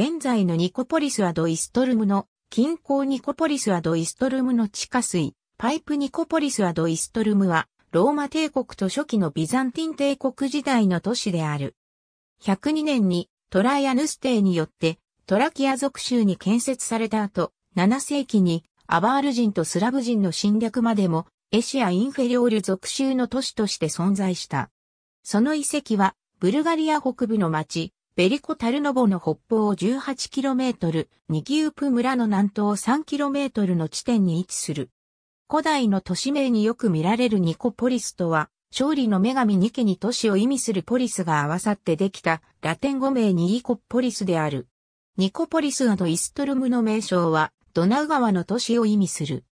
現在のニコポリスアドイストルムの近郊ニコポリスアドイストルムの地下水、パイプニコポリスアドイストルムは、ローマ帝国と初期のビザンティン帝国時代の都市である。102年にトライアヌステイによってトラキア属州に建設された後、7世紀にアバール人とスラブ人の侵略までもエシア・インフェリオール属州の都市として存在した。その遺跡はブルガリア北部の町ベリコ・タルノボの北方 18km、ニギウプ村の南東 3km の地点に位置する。古代の都市名によく見られるニコポリスとは、勝利の女神ニケに都市を意味するポリスが合わさってできたラテン語名ニギコポリスである。ニコポリスドイストルムの名称はドナウ川の都市を意味する。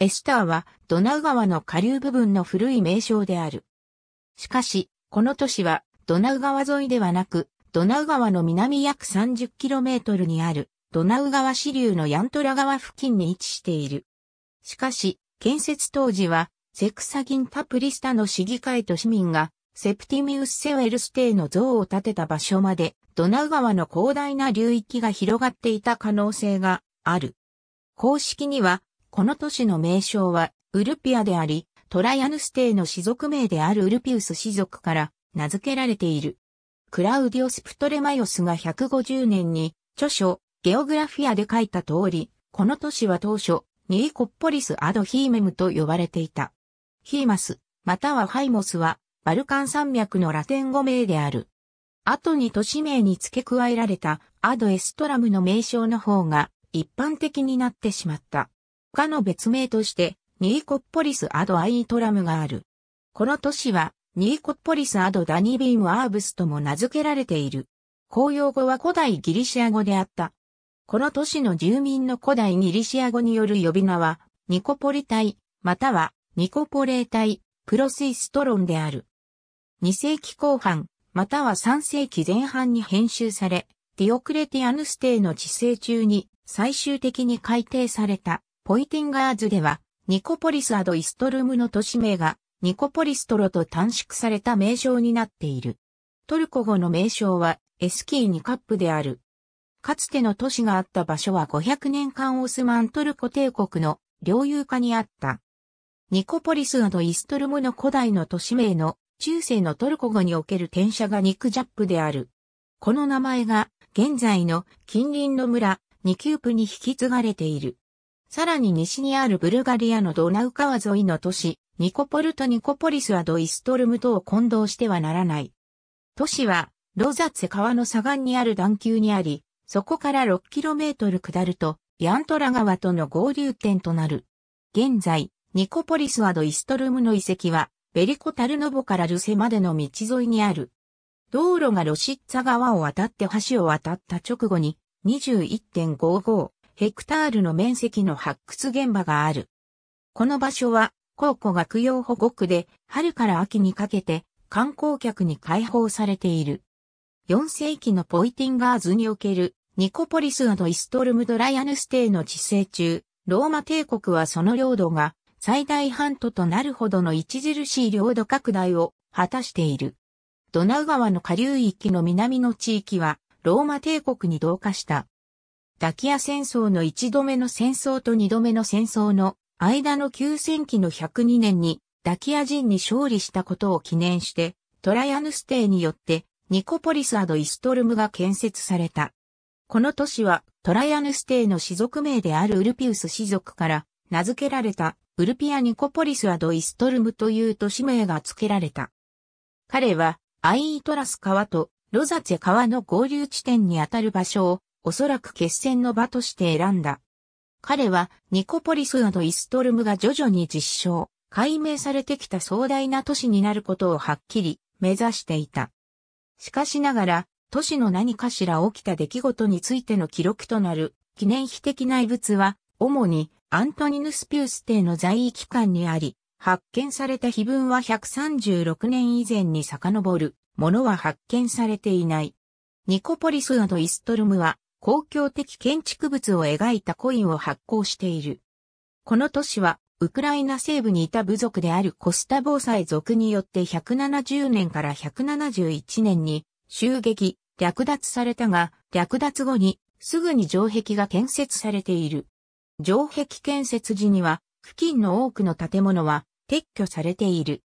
エスターはドナウ川の下流部分の古い名称である。しかし、この都市はドナウ川沿いではなくドナウ川の南約 30km にあるドナウ川支流のヤントラ川付近に位置している。しかし、建設当時は、セクサギンタプリスタの市議会と市民が、セプティミウス・セウェルス帝の像を建てた場所まで、ドナウ川の広大な流域が広がっていた可能性がある。公式には、この都市の名称は、ウルピアであり、トライアヌス帝の氏族名であるウルピウス氏族から名付けられている。クラウディオス・プトレマヨスが150年に著書ゲオグラフィアで書いた通り、この都市は当初、ニーコッポリス・アド・ヒーメムと呼ばれていた。ヒーマス、またはハイモスは、バルカン山脈のラテン語名である。後に都市名に付け加えられたアド・エストラムの名称の方が一般的になってしまった。他の別名として、ニーコッポリス・アド・アイートラムがある。この都市は、ニーコッポリスアドダニビーム・アーブスとも名付けられている。公用語は古代ギリシア語であった。この都市の住民の古代ギリシア語による呼び名は、ニコポリ隊、またはニコポレー隊、プロスイストロンである。2世紀後半、または3世紀前半に編集され、ディオクレティアヌス帝の治世中に最終的に改定されたポイティンガーズでは、ニコポリスアドイストルムの都市名がニコポリストロと短縮された名称になっている。トルコ語の名称はエスキーニカップである。かつての都市があった場所は500年間オスマントルコ帝国の領有下にあった。ニコポリスなどイストルムの古代の都市名の中世のトルコ語における転写がニクジャップである。この名前が現在の近隣の村ニキュープに引き継がれている。さらに西にあるブルガリアのドナウ川沿いの都市ニコポルとニコポリスはドイストルムとを混同してはならない。都市は、ロザツェ川の左岸にある段丘にあり、そこから 6km 下ると、ヤントラ川との合流点となる。現在、ニコポリスはドイストルムの遺跡は、ベリコタルノボからルセまでの道沿いにある。道路がロシッツァ川を渡って橋を渡った直後に、21.55ヘクタールの面積の発掘現場がある。この場所は、高校学用保護区で春から秋にかけて観光客に開放されている。4世紀のポイティンガーズにおけるニコポリスイストルムドライアヌステイの治世中、ローマ帝国はその領土が最大半島となるほどの著しい領土拡大を果たしている。ドナウ川の下流域の南の地域はローマ帝国に同化した。ダキア戦争の一度目の戦争と二度目の戦争の間の休戦期の102年にダキア人に勝利したことを記念して、トライアヌス帝によってニコポリスアドイストルムが建設された。この都市はトライアヌス帝の氏族名であるウルピウス氏族から名付けられたウルピアニコポリスアドイストルムという都市名が付けられた。彼はアイートラス川とロザツェ川の合流地点にあたる場所をおそらく決戦の場として選んだ。彼はニコポリスなどイストルムが徐々に実証、解明されてきた壮大な都市になることをはっきり目指していた。しかしながら、都市の何かしら起きた出来事についての記録となる記念碑的な遺物は、主にアントニヌスピュース帝の在位期間にあり、発見された碑文は136年以前に遡るものは発見されていない。ニコポリスなどイストルムは公共的建築物を描いたコインを発行している。この都市は、ウクライナ西部にいた部族であるコスタ防災族によって170年から171年に襲撃、略奪されたが、略奪後にすぐに城壁が建設されている。城壁建設時には、付近の多くの建物は撤去されている。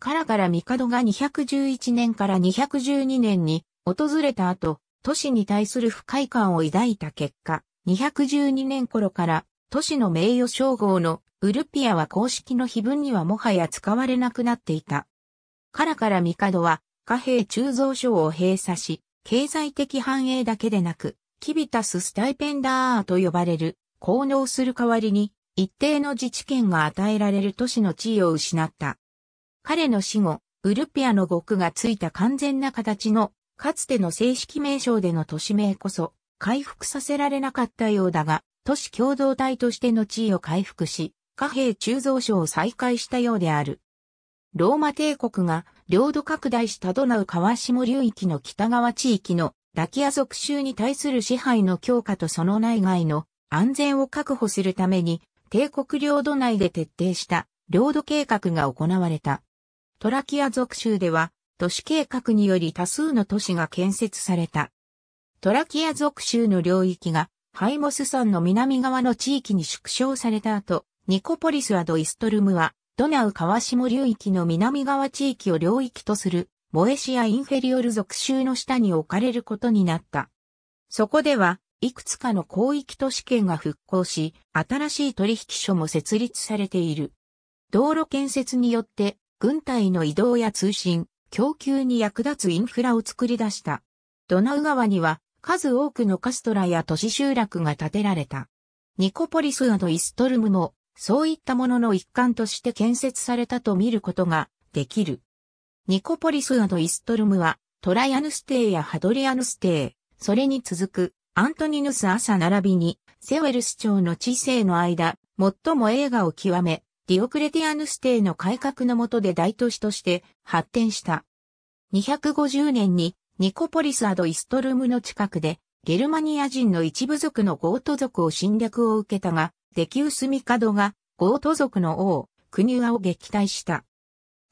カラミカ帝が211年から212年に訪れた後、都市に対する不快感を抱いた結果、212年頃から都市の名誉称号のウルピアは公式の碑文にはもはや使われなくなっていた。カラカラ帝は貨幣鋳造所を閉鎖し、経済的繁栄だけでなく、キビタススタイペンダーと呼ばれる、効能する代わりに、一定の自治権が与えられる都市の地位を失った。彼の死後、ウルピアの極がついた完全な形のかつての正式名称での都市名こそ回復させられなかったようだが、都市共同体としての地位を回復し、貨幣鋳造所を再開したようである。ローマ帝国が領土拡大したドナウ川下流域の北側地域のラキア属州に対する支配の強化とその内外の安全を確保するために帝国領土内で徹底した領土計画が行われた。トラキア属州では都市計画により多数の都市が建設された。トラキア属州の領域がハイモス山の南側の地域に縮小された後、ニコポリスアドイストルムはドナウ川下流域の南側地域を領域とするモエシア・インフェリオル属州の下に置かれることになった。そこでは、いくつかの広域都市圏が復興し、新しい取引所も設立されている。道路建設によって、軍隊の移動や通信、供給に役立つインフラを作り出した。ドナウ川には数多くのカストラや都市集落が建てられた。ニコポリスイストルムもそういったものの一環として建設されたと見ることができる。ニコポリスイストルムはトライアヌステイやハドリアヌステイ、それに続くアントニヌス朝並びにセウェルス町の知性の間、最も映画を極め、ディオクレティアヌス帝の改革のもとで大都市として発展した。250年にニコポリスアドイストルムの近くでゲルマニア人の一部族のゴート族を侵略を受けたが、デキウス・ミカドがゴート族の王、クニュアを撃退した。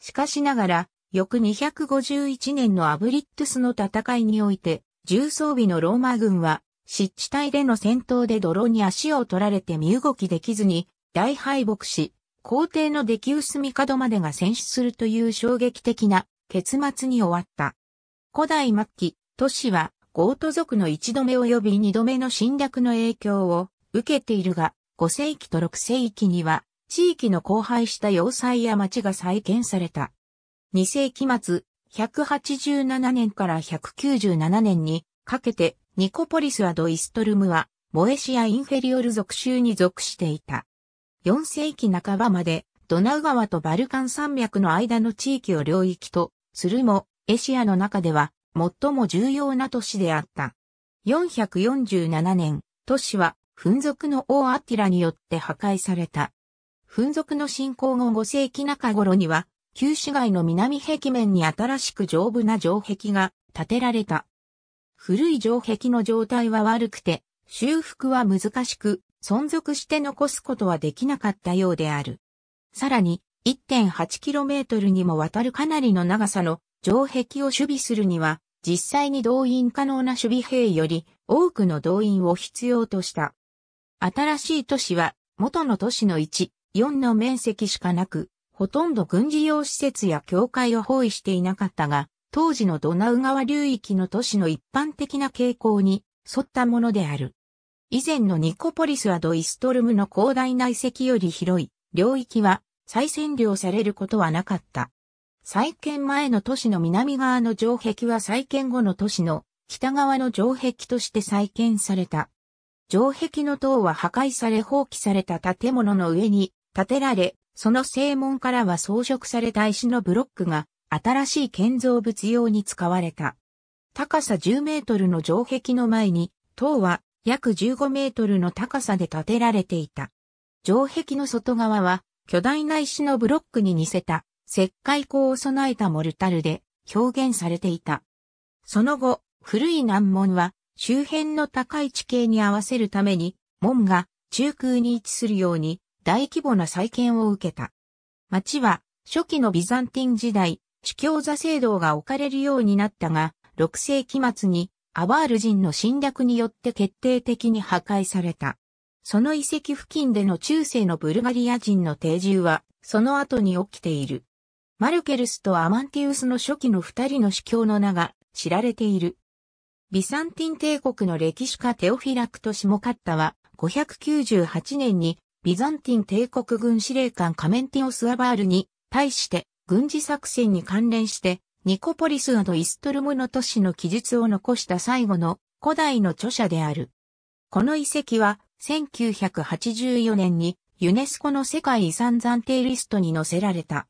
しかしながら、翌251年のアブリットスの戦いにおいて、重装備のローマ軍は、湿地帯での戦闘で泥に足を取られて身動きできずに、大敗北し、皇帝のデキウス帝までが戦死するという衝撃的な結末に終わった。古代末期、都市はゴート族の一度目及び二度目の侵略の影響を受けているが、5世紀と6世紀には地域の荒廃した要塞や町が再建された。2世紀末、187年から197年にかけてニコポリスアドイストルムはモエシアインフェリオル属州に属していた。4世紀半ばまでドナウ川とバルカン山脈の間の地域を領域とするも、エシアの中では最も重要な都市であった。447年、都市は噴族の王アティラによって破壊された。噴族の侵攻後5世紀中頃には、旧市街の南壁面に新しく丈夫な城壁が建てられた。古い城壁の状態は悪くて、修復は難しく、存続して残すことはできなかったようである。さらに 1.8km にもわたるかなりの長さの城壁を守備するには実際に動員可能な守備兵より多くの動員を必要とした。新しい都市は元の都市の1、4の面積しかなく、ほとんど軍事用施設や教会を包囲していなかったが、当時のドナウ川流域の都市の一般的な傾向に沿ったものである。以前のニコポリスアドイストルムの広大な遺跡より広い領域は再占領されることはなかった。再建前の都市の南側の城壁は再建後の都市の北側の城壁として再建された。城壁の塔は破壊され放棄された建物の上に建てられ、その正門からは装飾された石のブロックが新しい建造物用に使われた。高さ10メートルの城壁の前に、塔は約15メートルの高さで建てられていた。城壁の外側は巨大な石のブロックに似せた石灰鋼を備えたモルタルで表現されていた。その後、古い難問は周辺の高い地形に合わせるために門が中空に位置するように大規模な再建を受けた。町は初期のビザンティン時代、主教座聖堂が置かれるようになったが、6世紀末にアバール人の侵略によって決定的に破壊された。その遺跡付近での中世のブルガリア人の定住は、その後に起きている。マルケルスとアマンティウスの初期の二人の司教の名が知られている。ビサンティン帝国の歴史家テオフィラクトシモカッタは、598年にビザンティン帝国軍司令官カメンティオスアバールに対して軍事作戦に関連してニコポリスド・イストルムの都市の記述を残した最後の古代の著者である。この遺跡は1984年にユネスコの世界遺産暫定リストに載せられた。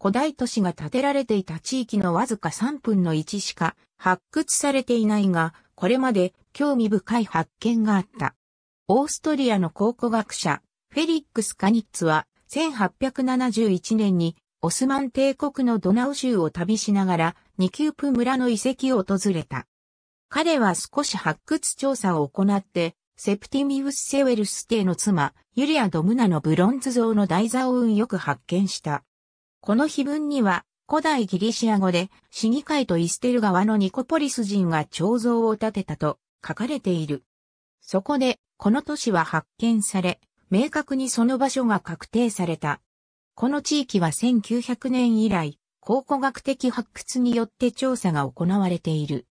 古代都市が建てられていた地域のわずか3分の1しか発掘されていないが、これまで興味深い発見があった。オーストリアの考古学者、フェリックス・カニッツは1871年にオスマン帝国のドナウ州を旅しながら、ニキュープ村の遺跡を訪れた。彼は少し発掘調査を行って、セプティミウス・セウェルス帝の妻、ユリア・ドムナのブロンズ像の台座を運よく発見した。この碑文には、古代ギリシア語で、市議会とイステル川のニコポリス人が彫像を建てたと書かれている。そこで、この都市は発見され、明確にその場所が確定された。この地域は1900年以来、考古学的発掘によって調査が行われている。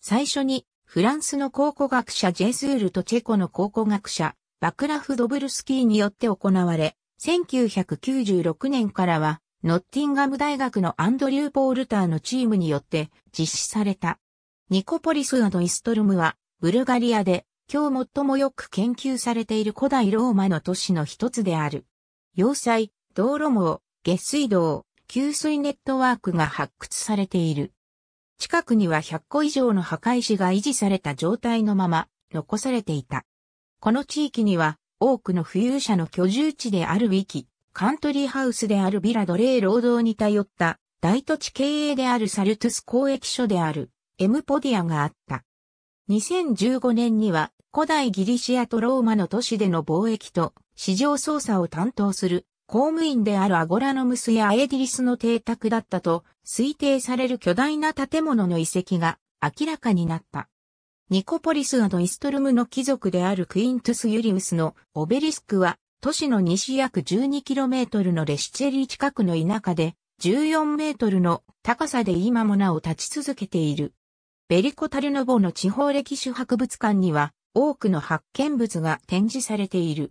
最初に、フランスの考古学者ジェズールとチェコの考古学者、バクラフ・ドブルスキーによって行われ、1996年からは、ノッティンガム大学のアンドリュー・ポールターのチームによって実施された。ニコポリスイストルムは、ブルガリアで、今日最もよく研究されている古代ローマの都市の一つである。要塞、道路網、下水道、給水ネットワークが発掘されている。近くには100個以上の墓石が維持された状態のまま残されていた。この地域には多くの富裕者の居住地であるウィキ、カントリーハウスであるビラ奴隷労働に頼った大土地経営であるサルトゥス交易所であるエムポディアがあった。2015年には古代ギリシアとローマの都市での貿易と市場操作を担当する公務員であるアゴラノムスやエディリスの邸宅だったと推定される巨大な建物の遺跡が明らかになった。ニコポリスアドイストルムの貴族であるクイントゥス・ユリウスのオベリスクは都市の西約 12km のレシチェリー近くの田舎で14メートルの高さで今もなお立ち続けている。ベリコ・タルノボの地方歴史博物館には多くの発見物が展示されている。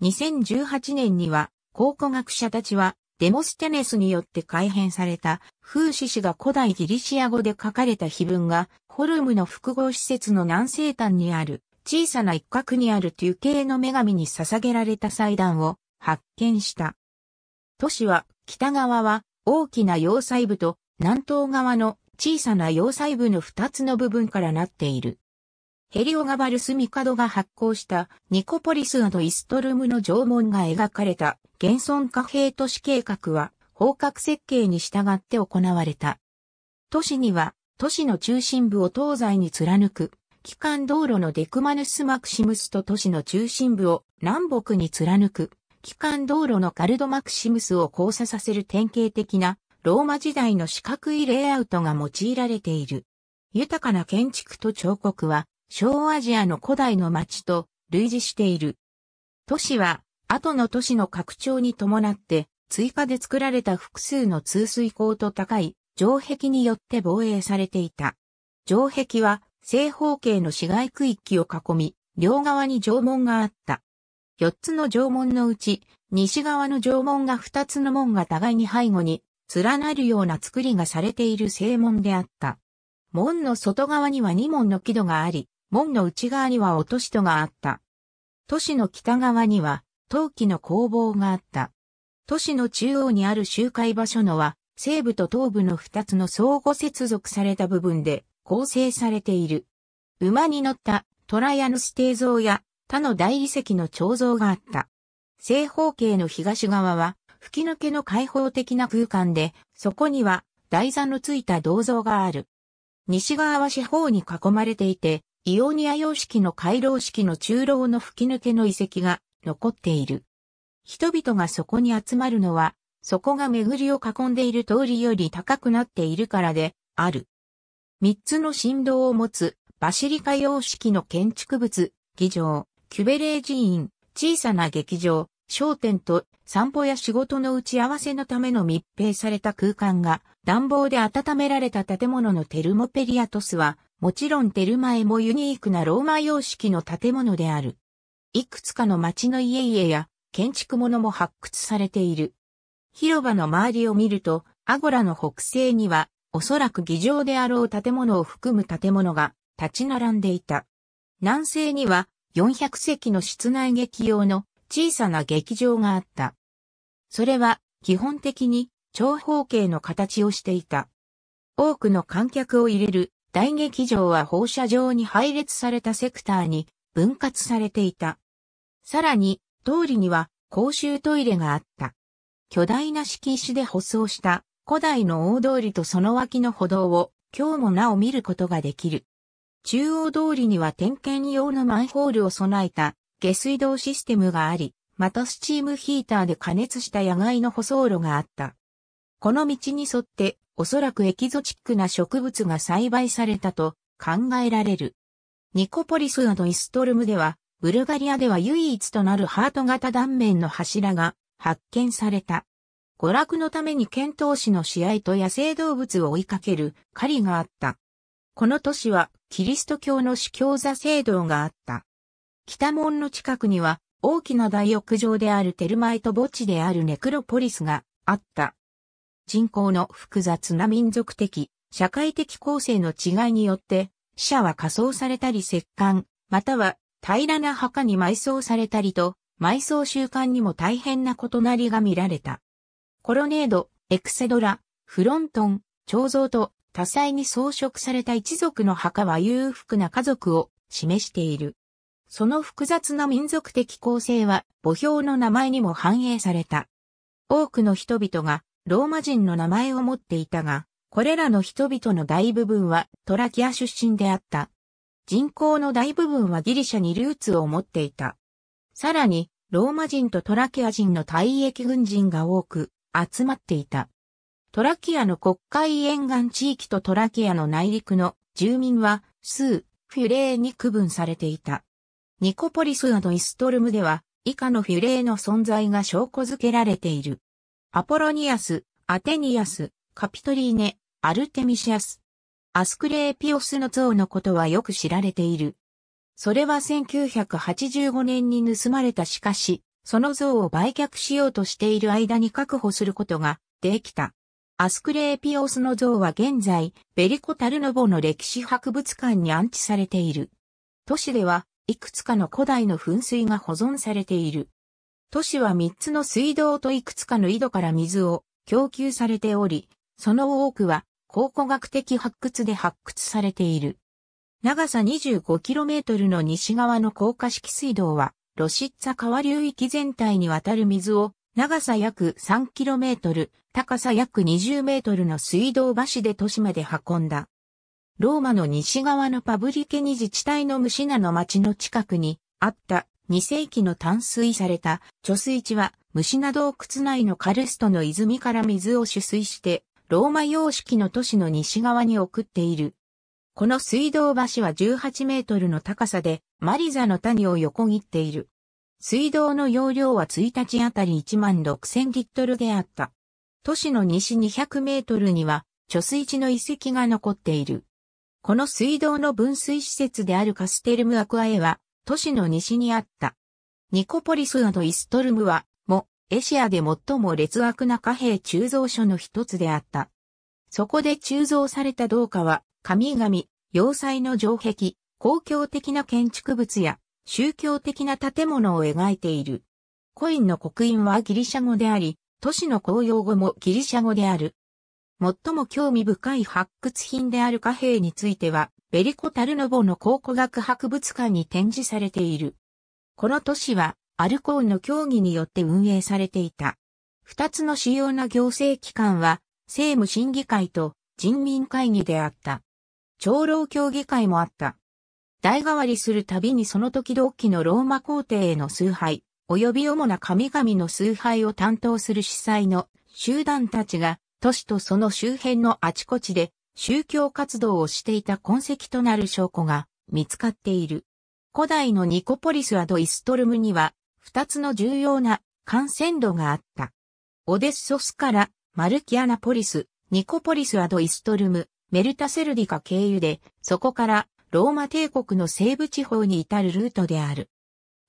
2018年には考古学者たちは、デモステネスによって改変された、風刺氏が古代ギリシア語で書かれた碑文が、ホルムの複合施設の南西端にある、小さな一角にある球形の女神に捧げられた祭壇を発見した。都市は、北側は大きな要塞部と、南東側の小さな要塞部の二つの部分からなっている。ヘリオガバルス・ミカドが発行したニコポリスイストルムの縄文が描かれた現存貨幣都市計画は方角設計に従って行われた。都市には都市の中心部を東西に貫く機関道路のデクマヌス・マクシムスと都市の中心部を南北に貫く機関道路のカルド・マクシムスを交差させる典型的なローマ時代の四角いレイアウトが用いられている。豊かな建築と彫刻は小アジアの古代の町と類似している。都市は、後の都市の拡張に伴って、追加で作られた複数の通水口と高い城壁によって防衛されていた。城壁は正方形の市街区域を囲み、両側に城門があった。四つの城門のうち、西側の城門が二つの門が互いに背後に連なるような作りがされている正門であった。門の外側には二門の木戸があり、門の内側には落とし戸があった。都市の北側には、陶器の工房があった。都市の中央にある集会場所のは、西部と東部の二つの相互接続された部分で構成されている。馬に乗ったトラヤヌス定像や他の大理石の彫像があった。正方形の東側は吹き抜けの開放的な空間で、そこには台座のついた銅像がある。西側は四方に囲まれていて、イオニア様式の回廊式の中廊の吹き抜けの遺跡が残っている。人々がそこに集まるのは、そこが巡りを囲んでいる通りより高くなっているからで、ある。三つの振動を持つ、バシリカ様式の建築物、議場、キュベレー寺院、小さな劇場、商店と散歩や仕事の打ち合わせのための密閉された空間が暖房で温められた建物のテルモペリアトスはもちろんテルマエもユニークなローマ様式の建物である。いくつかの町の家々や建築物も発掘されている。広場の周りを見ると、アゴラの北西には、おそらく議場であろう建物を含む建物が立ち並んでいた。南西には400席の室内劇用の小さな劇場があった。それは基本的に長方形の形をしていた。多くの観客を入れる大劇場は放射状に配列されたセクターに分割されていた。さらに、通りには公衆トイレがあった。巨大な敷石で舗装した古代の大通りとその脇の歩道を今日もなお見ることができる。中央通りには点検用のマンホールを備えた下水道システムがあり、またスチームヒーターで加熱した野外の舗装路があった。この道に沿って、おそらくエキゾチックな植物が栽培されたと考えられる。ニコポリスなどイストルムでは、ブルガリアでは唯一となるハート型断面の柱が発見された。娯楽のために剣闘士の試合と野生動物を追いかける狩りがあった。この都市はキリスト教の主教座聖堂があった。北門の近くには大きな大浴場であるテルマイト墓地であるネクロポリスがあった。人口の複雑な民族的、社会的構成の違いによって、死者は仮装されたり石棺、または平らな墓に埋葬されたりと、埋葬習慣にも大変な異なりが見られた。コロネード、エクセドラ、フロントン、彫像と多彩に装飾された一族の墓は裕福な家族を示している。その複雑な民族的構成は墓標の名前にも反映された。多くの人々がローマ人の名前を持っていたが、これらの人々の大部分はトラキア出身であった。人口の大部分はギリシャにルーツを持っていた。さらに、ローマ人とトラキア人の退役軍人が多く集まっていた。トラキアの国会沿岸地域とトラキアの内陸の住民は数、フィレーに区分されていた。ニコポリスアドイストルムでは以下のフィレーの存在が証拠付けられている。アポロニアス、アテニアス、カピトリーネ、アルテミシアス。アスクレーピオスの像のことはよく知られている。それは1985年に盗まれたしかし、その像を売却しようとしている間に確保することができた。アスクレーピオスの像は現在、ベリコ・タルノボの歴史博物館に安置されている。都市では、いくつかの古代の噴水が保存されている。都市は3つの水道といくつかの井戸から水を供給されており、その多くは考古学的発掘で発掘されている。長さ 25km の西側の高架式水道は、ロシッツァ川流域全体にわたる水を、長さ約 3km、高さ約 20m の水道橋で都市まで運んだ。ローマの西側のパブリケニ自治体のムシナの町の近くにあった2世紀の淡水された貯水池は、虫な洞窟内のカルストの泉から水を取水して、ローマ様式の都市の西側に送っている。この水道橋は18メートルの高さで、マリザの谷を横切っている。水道の容量は1日あたり1万6000リットルであった。都市の西200メートルには、貯水池の遺跡が残っている。この水道の分水施設であるカステルムアクアエは、都市の西にあった。ニコポリスイストルムは、も、エシアで最も劣悪な貨幣鋳造所の一つであった。そこで鋳造された銅貨は、神々、要塞の城壁、公共的な建築物や、宗教的な建物を描いている。コインの刻印はギリシャ語であり、都市の公用語もギリシャ語である。最も興味深い発掘品である貨幣については、ベリコ・タルノボの考古学博物館に展示されている。この都市は、アルコーンの協議によって運営されていた。二つの主要な行政機関は、政務審議会と人民会議であった。長老協議会もあった。代替わりするたびにその時々のローマ皇帝への崇拝、及び主な神々の崇拝を担当する司祭の集団たちが都市とその周辺のあちこちで宗教活動をしていた痕跡となる証拠が見つかっている。古代のニコポリスアドイストルムには二つの重要な幹線路があった。オデッソスからマルキアナポリス、ニコポリスアドイストルム、メルタセルディカ経由で、そこからローマ帝国の西部地方に至るルートである。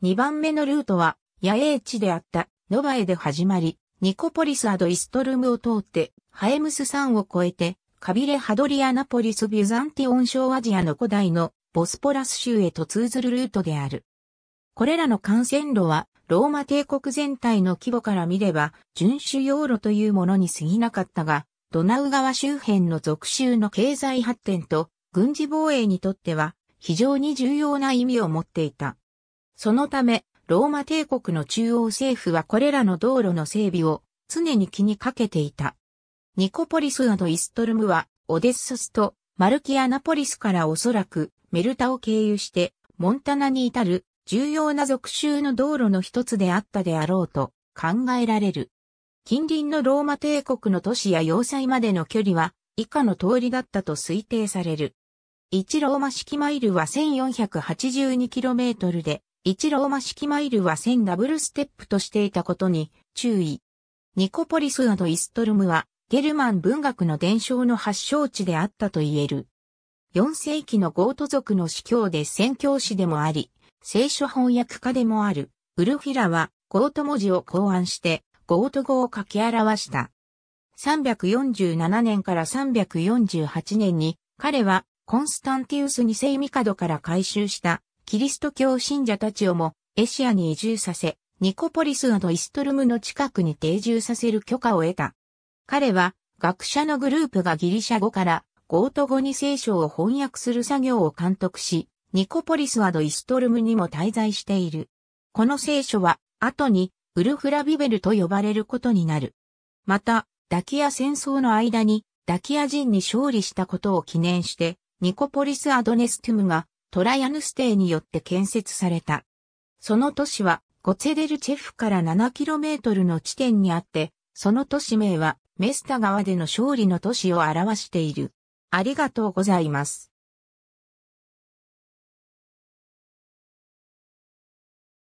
二番目のルートは野営地であったノバエで始まり、ニコポリスアドイストルムを通って、ハエムス山を越えて、カビレハドリアナポリスビュザンティオン小アジアの古代のボスポラス州へと通ずるルートである。これらの幹線路は、ローマ帝国全体の規模から見れば、準守用路というものに過ぎなかったが、ドナウ川周辺の属州の経済発展と軍事防衛にとっては、非常に重要な意味を持っていた。そのため、ローマ帝国の中央政府はこれらの道路の整備を常に気にかけていた。ニコポリスアドイストルムはオデッサスとマルキアナポリスからおそらくメルタを経由してモンタナに至る重要な属州の道路の一つであったであろうと考えられる。近隣のローマ帝国の都市や要塞までの距離は以下の通りだったと推定される。1ローマ式マイルは 1482km で1ローマ式マイルは1000ダブルステップとしていたことに注意。ニコポリスなどイストルムはゲルマン文学の伝承の発祥地であったと言える。4世紀のゴート族の司教で宣教師でもあり、聖書翻訳家でもある、ウルフィラはゴート文字を考案してゴート語を書き表した。347年から348年に彼はコンスタンティウス2世ミカドから回収したキリスト教信者たちをもエシアに移住させ、ニコポリスなどイストルムの近くに定住させる許可を得た。彼は学者のグループがギリシャ語からゴート語に聖書を翻訳する作業を監督し、ニコポリスアドイストルムにも滞在している。この聖書は後にウルフラビベルと呼ばれることになる。また、ダキア戦争の間にダキア人に勝利したことを記念して、ニコポリス・アドネスティムがトライアヌステーによって建設された。その都市はゴツェデルチェフから 7km の地点にあって、その都市名はメスタ川での勝利の都市を表している。ありがとうございます。